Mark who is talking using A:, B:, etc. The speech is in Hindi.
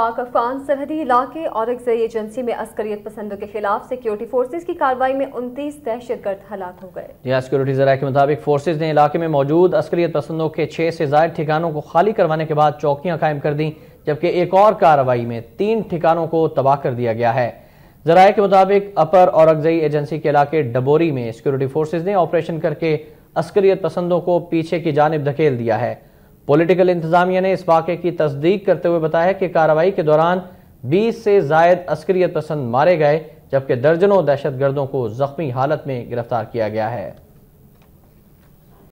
A: पाक अफगान सरहदी इलाके और एक जरिए एजेंसी में अस्करियत पसंदों के खिलाफ सिक्योरिटी फोर्सेज की कार्रवाई में उनतीस दहशत गर्द हलाक हो गए
B: यहाँ सिक्योरिटी जरा के मुताबिक फोर्सेज ने इलाके में मौजूद अस्करियत पसंदों के छह से जायद ठिकानों को खाली करवाने के बाद चौकियां कायम कर दी जबकि एक और कार्रवाई में तीन ठिकानों को तबाह कर दिया गया है जराये के मुताबिक अपर और अगजई एजेंसी के इलाके डबोरी में सिक्योरिटी फोर्सेज ने ऑपरेशन करके अस्करियत पसंदों को पीछे की जानब धकेल दिया है पॉलिटिकल इंतजामिया ने इस वाक़े की तस्दीक करते हुए बताया कि कार्रवाई के दौरान बीस से जायद अस्करियत पसंद मारे गए जबकि दर्जनों दहशत गर्दों को जख्मी हालत में गिरफ्तार किया गया है